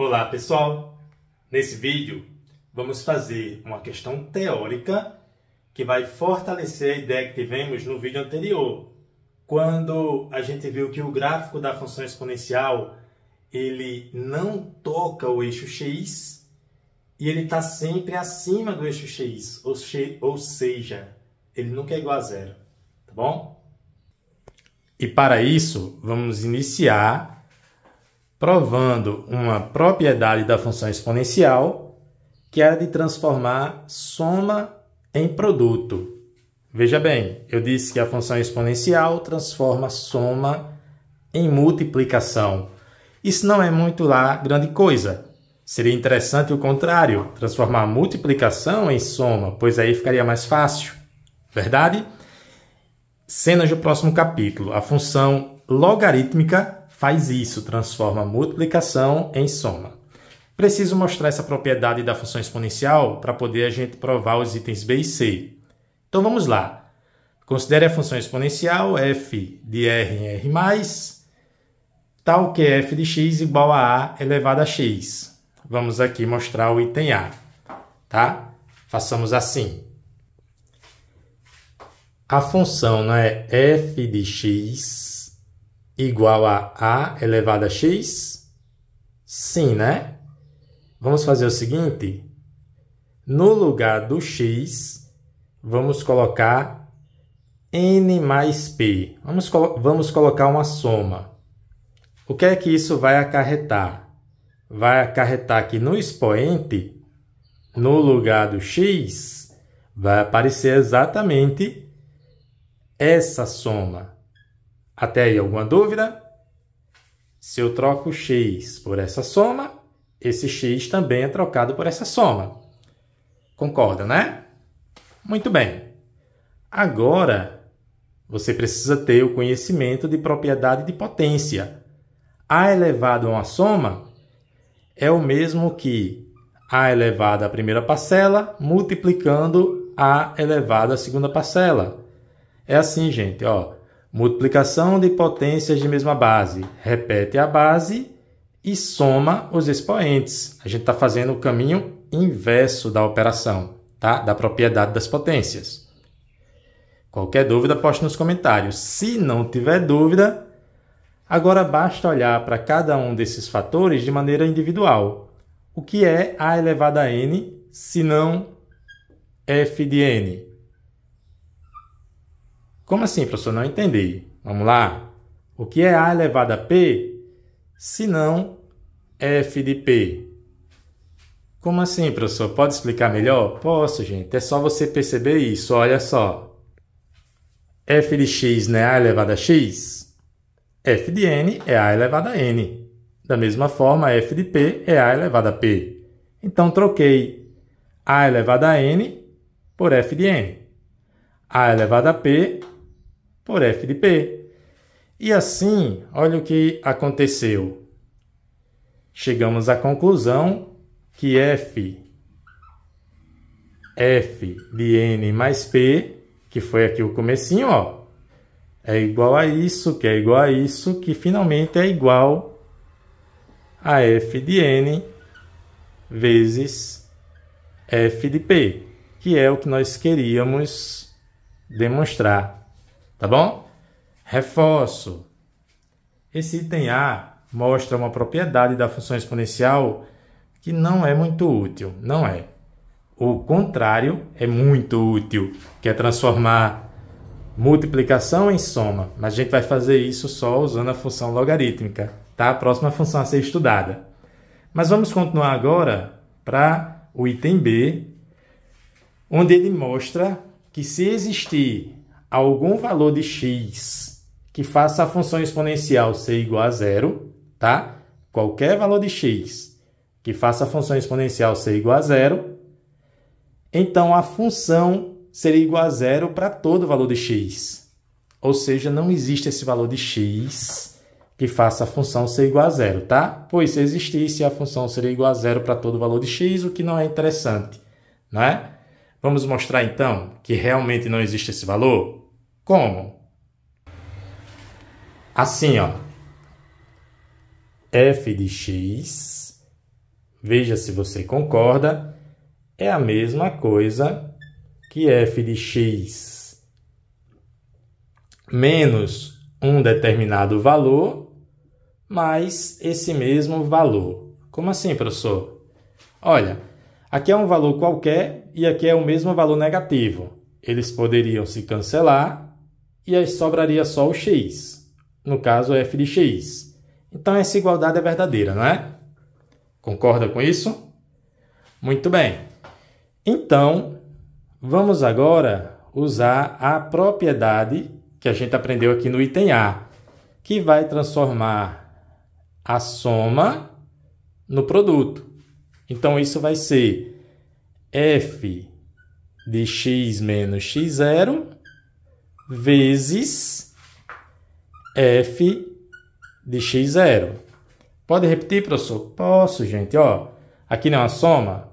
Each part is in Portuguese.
Olá pessoal! Nesse vídeo vamos fazer uma questão teórica que vai fortalecer a ideia que tivemos no vídeo anterior, quando a gente viu que o gráfico da função exponencial ele não toca o eixo x e ele está sempre acima do eixo x, ou, ou seja, ele nunca é igual a zero, tá bom? E para isso, vamos iniciar provando uma propriedade da função exponencial, que era é de transformar soma em produto. Veja bem, eu disse que a função exponencial transforma soma em multiplicação. Isso não é muito lá grande coisa. Seria interessante o contrário, transformar multiplicação em soma, pois aí ficaria mais fácil, verdade? Cenas do próximo capítulo: a função logarítmica faz isso, transforma multiplicação em soma. Preciso mostrar essa propriedade da função exponencial para poder a gente provar os itens B e C. Então vamos lá. Considere a função exponencial f de r em r+, tal que f de x igual a a elevado a x. Vamos aqui mostrar o item A, tá? Façamos assim. A função é f de x igual a a elevado a x? Sim, né? Vamos fazer o seguinte. No lugar do x, vamos colocar n mais p. Vamos, colo vamos colocar uma soma. O que é que isso vai acarretar? Vai acarretar que no expoente, no lugar do x, vai aparecer exatamente essa soma. Até aí alguma dúvida? Se eu troco x por essa soma, esse x também é trocado por essa soma. Concorda, né? Muito bem. Agora, você precisa ter o conhecimento de propriedade de potência. A elevado a uma soma é o mesmo que A elevado à primeira parcela multiplicando A elevado à segunda parcela. É assim, gente, ó. Multiplicação de potências de mesma base. Repete a base e soma os expoentes. A gente está fazendo o caminho inverso da operação, tá? da propriedade das potências. Qualquer dúvida, poste nos comentários. Se não tiver dúvida, agora basta olhar para cada um desses fatores de maneira individual. O que é a elevado a n, se não f de n? Como assim, professor? Não entendi. Vamos lá. O que é A elevado a P se não F de P? Como assim, professor? Pode explicar melhor? Posso, gente. É só você perceber isso. Olha só. F de x não é A elevado a x? F de n é A elevado a n. Da mesma forma, f de p é a elevado a p. Então, troquei a elevado a n por f de n. a elevado a p por F de P. E assim, olha o que aconteceu. Chegamos à conclusão que F, F de N mais P, que foi aqui o comecinho, ó, é igual a isso, que é igual a isso, que finalmente é igual a F de N vezes F de P, que é o que nós queríamos demonstrar. Tá bom? Reforço. Esse item A mostra uma propriedade da função exponencial que não é muito útil, não é? O contrário é muito útil, que é transformar multiplicação em soma. Mas a gente vai fazer isso só usando a função logarítmica, tá? A próxima função a ser estudada. Mas vamos continuar agora para o item B, onde ele mostra que se existir algum valor de x que faça a função exponencial ser igual a zero, tá? Qualquer valor de x que faça a função exponencial ser igual a zero, então a função seria igual a zero para todo valor de x. Ou seja, não existe esse valor de x que faça a função ser igual a zero, tá? Pois se existisse, a função seria igual a zero para todo valor de x, o que não é interessante, não é? Vamos mostrar então que realmente não existe esse valor? Como? Assim, ó. f de x, veja se você concorda, é a mesma coisa que f de x menos um determinado valor mais esse mesmo valor. Como assim, professor? Olha, Aqui é um valor qualquer e aqui é o mesmo valor negativo. Eles poderiam se cancelar e aí sobraria só o x, no caso f de x. Então essa igualdade é verdadeira, não é? Concorda com isso? Muito bem. Então, vamos agora usar a propriedade que a gente aprendeu aqui no item A, que vai transformar a soma no produto. Então isso vai ser f de x menos x0 vezes f de x0. Pode repetir, professor? Posso, gente. Ó, aqui não é uma soma.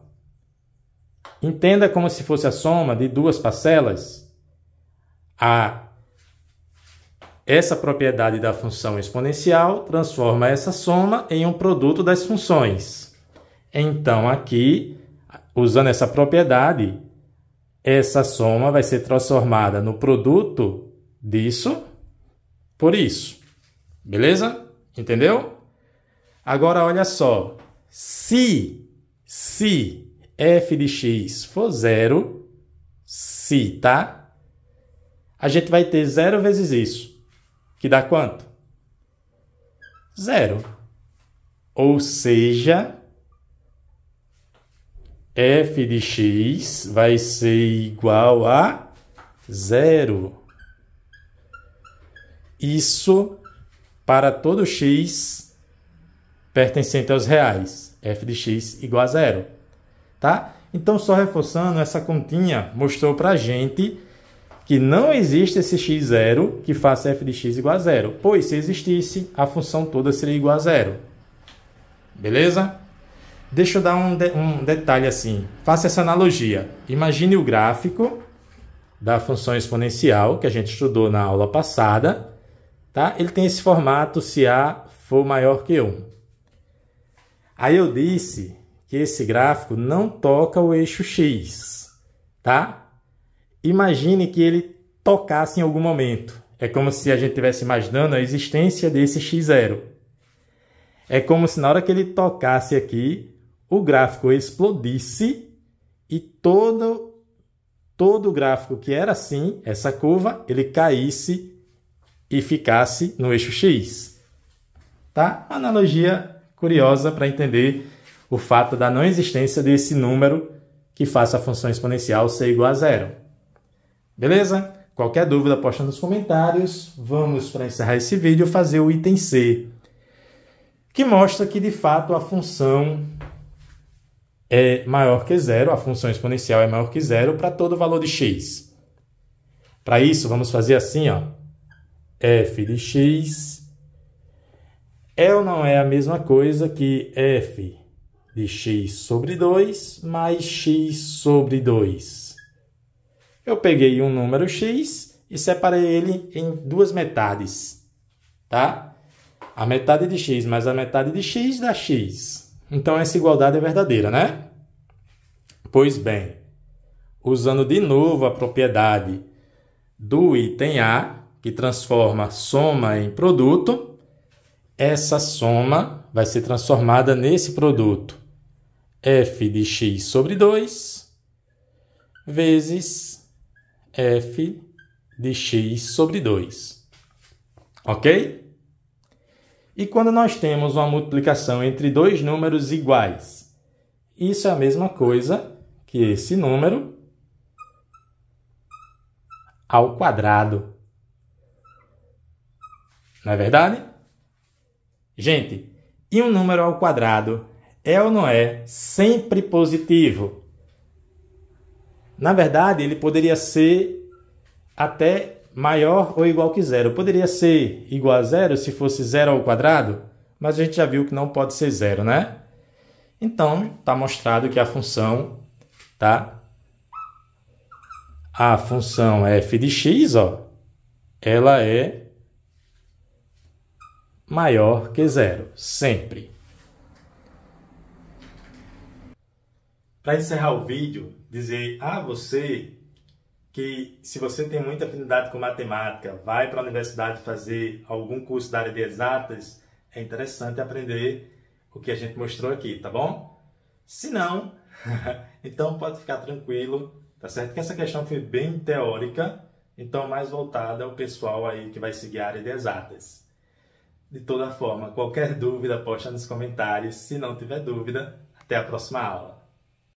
Entenda como se fosse a soma de duas parcelas. A essa propriedade da função exponencial transforma essa soma em um produto das funções. Então, aqui, usando essa propriedade, essa soma vai ser transformada no produto disso por isso. Beleza? Entendeu? Agora, olha só. Se, se f de x for zero, se, tá? A gente vai ter zero vezes isso, que dá quanto? Zero. Ou seja, f de x vai ser igual a zero. Isso para todo x pertencente aos reais. f de x igual a zero. Tá? Então, só reforçando, essa continha mostrou para a gente que não existe esse x0 que faça f de x igual a zero, pois se existisse, a função toda seria igual a zero. Beleza? Deixa eu dar um, de, um detalhe assim. Faça essa analogia. Imagine o gráfico da função exponencial que a gente estudou na aula passada. Tá? Ele tem esse formato se A for maior que 1. Aí eu disse que esse gráfico não toca o eixo X. Tá? Imagine que ele tocasse em algum momento. É como se a gente estivesse imaginando a existência desse x0. É como se na hora que ele tocasse aqui, o gráfico explodisse e todo todo o gráfico que era assim, essa curva, ele caísse e ficasse no eixo x. Tá? Analogia curiosa para entender o fato da não existência desse número que faça a função exponencial ser igual a zero. Beleza? Qualquer dúvida, posta nos comentários. Vamos, para encerrar esse vídeo, fazer o item C, que mostra que, de fato, a função é maior que zero, a função exponencial é maior que zero para todo valor de x. Para isso, vamos fazer assim, ó. f de x é ou não é a mesma coisa que f de x sobre 2 mais x sobre 2. Eu peguei um número x e separei ele em duas metades, tá? A metade de x mais a metade de x dá x. Então, essa igualdade é verdadeira, né? Pois bem, usando de novo a propriedade do item A, que transforma soma em produto, essa soma vai ser transformada nesse produto f de x sobre 2 vezes f de x sobre 2. Ok? E quando nós temos uma multiplicação entre dois números iguais, isso é a mesma coisa que esse número ao quadrado. Não é verdade? Gente, e um número ao quadrado é ou não é sempre positivo? Na verdade, ele poderia ser até maior ou igual que zero. Poderia ser igual a zero se fosse zero ao quadrado, mas a gente já viu que não pode ser zero, né? Então, está mostrado que a função tá? A função f de x, ó, ela é maior que zero, sempre. Para encerrar o vídeo, dizer a você que se você tem muita afinidade com matemática, vai para a universidade fazer algum curso da área de exatas, é interessante aprender o que a gente mostrou aqui, tá bom? Se não, então pode ficar tranquilo, tá certo? Que essa questão foi bem teórica, então mais voltada ao pessoal aí que vai seguir a área de exatas. De toda forma, qualquer dúvida, posta nos comentários. Se não tiver dúvida, até a próxima aula.